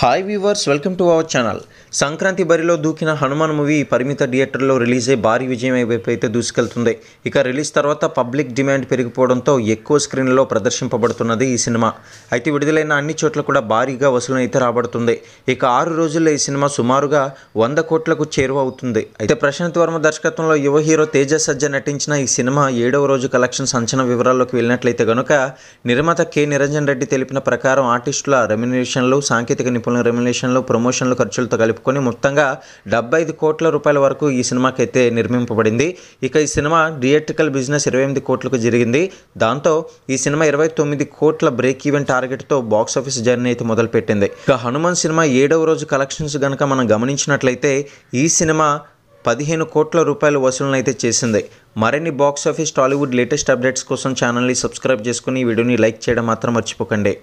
hi viewers welcome to our channel Sankranti బరిలో దూకిన Hanuman movie పరిమిత థియేటర్లో రిలీజ్ అయ్యి భారీ విజయం వైపు అయితే దూసుకెళ్తుంది ఇక రిలీజ్ తర్వాత పబ్లిక్ డిమాండ్ పెరిగిపోవడంతో ఎక్కువ స్క్రీన్లలో ప్రదర్శింపబడుతున్నది ఈ సినిమా అయితే విడుదలైన అన్ని చోట్ల కూడా భారీగా వసూలు అయితే రాబడుతుంది ఇక ఆరు రోజుల్లో ఈ సినిమా సుమారుగా వంద కోట్లకు చేరువ అవుతుంది అయితే ప్రశాంత్ వర్మ దర్శకత్వంలో యువ హీరో తేజ సజ్జ నటించిన ఈ సినిమా ఏడవ రోజు కలెక్షన్ అంచనా వివరాల్లోకి వెళ్ళినట్లయితే గనుక నిర్మాత కె నిరంజన్ రెడ్డి తెలిపిన ప్రకారం ఆర్టిస్టుల రెమ్యునేషన్లు సాంకేతిక నిపుణులు రూపంలో రెమ్యులేషన్లు ప్రమోషన్లు ఖర్చులతో కలుపుకొని మొత్తంగా డెబ్బై ఐదు కోట్ల రూపాయల వరకు ఈ సినిమాకి అయితే నిర్మింపబడింది ఇక ఈ సినిమా థియేట్రికల్ బిజినెస్ ఇరవై ఎనిమిది కోట్లకు జరిగింది దాంతో ఈ సినిమా ఇరవై తొమ్మిది కోట్ల బ్రేక్ ఈవెన్ టార్గెట్తో బాక్సాఫీస్ జర్నీ అయితే మొదలుపెట్టింది ఇక హనుమాన్ సినిమా ఏడవ రోజు కలెక్షన్స్ కనుక మనం గమనించినట్లయితే ఈ సినిమా పదిహేను కోట్ల రూపాయల వసూలను అయితే చేసింది మరిన్ని box office Tollywood latest updates కోసం ఛానల్ని సబ్స్క్రైబ్ చేసుకుని ఈ వీడియోని లైక్ చేయడం మాత్రం మర్చిపోకండి